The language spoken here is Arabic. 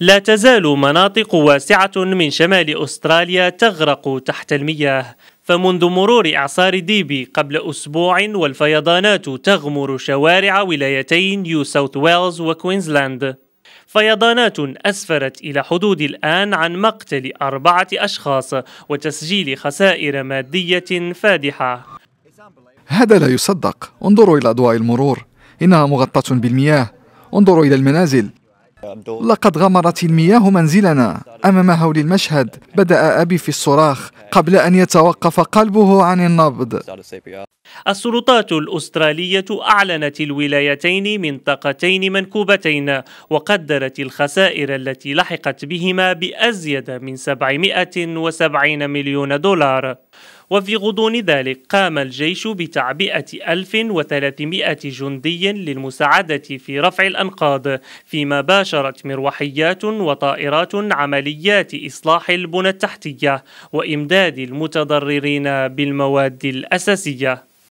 لا تزال مناطق واسعة من شمال أستراليا تغرق تحت المياه فمنذ مرور إعصار ديبي قبل أسبوع والفيضانات تغمر شوارع ولايتين نيو ساوث ويلز وكوينزلاند فيضانات أسفرت إلى حدود الآن عن مقتل أربعة أشخاص وتسجيل خسائر مادية فادحة هذا لا يصدق انظروا إلى أضواء المرور إنها مغطاة بالمياه انظروا إلى المنازل لقد غمرت المياه منزلنا أمام هول المشهد بدأ أبي في الصراخ قبل أن يتوقف قلبه عن النبض السلطات الأسترالية أعلنت الولايتين منطقتين منكوبتين وقدرت الخسائر التي لحقت بهما بأزيد من 770 مليون دولار وفي غضون ذلك قام الجيش بتعبئة 1300 جندي للمساعدة في رفع الأنقاض فيما باشرت مروحيات وطائرات عمليات إصلاح البنى التحتية وإمداد المتضررين بالمواد الأساسية